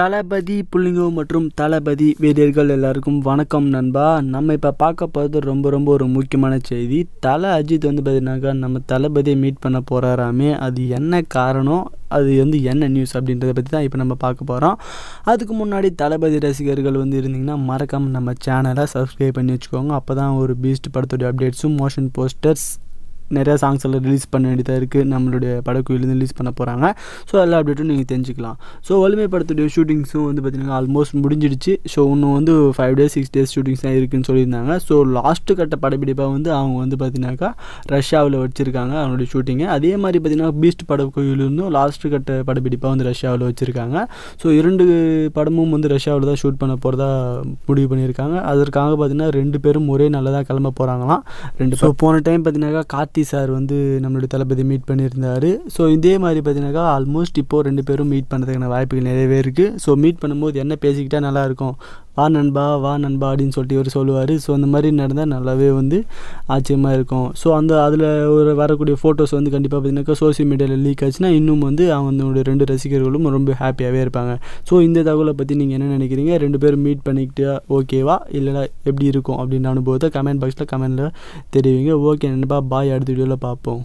தளபதி புள்ளிங்கோ மற்றும் தளபதி வீரர்கள் எல்லாருக்கும் வணக்கம் நண்பா நம்ம இப்போ பார்க்க போகிறது ரொம்ப ரொம்ப ஒரு முக்கியமான செய்தி தலை அஜித் வந்து பார்த்தீங்கன்னாக்கா நம்ம தளபதியை மீட் பண்ண போகிறாராமே அது என்ன காரணம் அது வந்து என்ன நியூஸ் அப்படின்றத பற்றி தான் இப்போ நம்ம பார்க்க போகிறோம் அதுக்கு முன்னாடி தளபதி ரசிகர்கள் வந்து இருந்திங்கன்னா மறக்காமல் நம்ம சேனலை சப்ஸ்கிரைப் பண்ணி வச்சுக்கோங்க அப்போ தான் ஒரு பீஸ்ட் படத்துடைய அப்டேட்ஸும் மோஷன் போஸ்டர்ஸ் நிறையா சாங்ஸ் எல்லாம் ரிலீஸ் பண்ண வேண்டியதாக இருக்குது நம்மளுடைய படக்குயிலேருந்து ரிலீஸ் பண்ண போகிறாங்க ஸோ எல்லா அப்டேட்டும் நீங்கள் தெரிஞ்சுக்கலாம் ஸோ வலிமை படத்துடைய ஷூட்டிங்ஸும் வந்து பார்த்திங்கன்னா ஆல்மோஸ்ட் முடிஞ்சிடுச்சு ஸோ இன்னும் வந்து five days six days shootings தான் இருக்குதுன்னு சொல்லியிருந்தாங்க ஸோ லாஸ்ட்டு கட்ட படப்பிடிப்பாக வந்து அவங்க வந்து பார்த்தீங்கன்னாக்கா ரஷ்யாவில் வச்சுருக்காங்க அவங்களுடைய ஷூட்டிங்கை அதே மாதிரி பார்த்திங்கன்னா பீஸ்ட் படக்குயிலிருந்தும் லாஸ்ட்டு கட்ட படப்பிடிப்பாக வந்து ரஷ்யாவில் வச்சுருக்காங்க ஸோ இரண்டு படமும் வந்து ரஷ்யாவில் தான் ஷூட் பண்ண போகிறதா முடிவு பண்ணியிருக்காங்க அதற்காக பார்த்திங்கன்னா ரெண்டு பேரும் ஒரே நல்லதாக கிளம்ப போகிறாங்களாம் ரெண்டு ஸோ போன டைம் பார்த்தீங்கன்னாக்கா கார்த்தி ஆர்டி சார் வந்து நம்மளுடைய தளபதி மீட் பண்ணியிருந்தார் ஸோ இதே மாதிரி பார்த்தீங்கன்னாக்கா ஆல்மோஸ்ட் இப்போது ரெண்டு பேரும் மீட் பண்ணுறதுக்கான வாய்ப்புகள் நிறையவே இருக்குது ஸோ மீட் பண்ணும்போது என்ன பேசிக்கிட்டால் நல்லாயிருக்கும் வா நண்பா வா நண்பா அப்படின்னு சொல்லிட்டு இவர் சொல்லுவார் ஸோ அந்த மாதிரி நடந்தால் நல்லாவே வந்து ஆச்சரியமாக இருக்கும் ஸோ அந்த அதில் ஒரு வரக்கூடிய ஃபோட்டோஸ் வந்து கண்டிப்பாக பார்த்தீங்கன்னாக்கா சோசியல் மீடியாவில் லீக் ஆச்சுன்னா இன்னும் வந்து அவனுடைய ரெண்டு ரசிகர்களும் ரொம்ப ஹாப்பியாகவே இருப்பாங்க ஸோ இந்த தகவலை பற்றி நீங்கள் என்ன நினைக்கிறீங்க ரெண்டு பேரும் மீட் பண்ணிக்கிட்டா ஓகேவா இல்லைனா எப்படி இருக்கும் அப்படின்ற அனுபவத்தை கமெண்ட் பாக்ஸில் கமெண்ட்டில் தெரிவிங்க ஓகே நண்பா பாய் அடுத்த வீடியோவில் பார்ப்போம்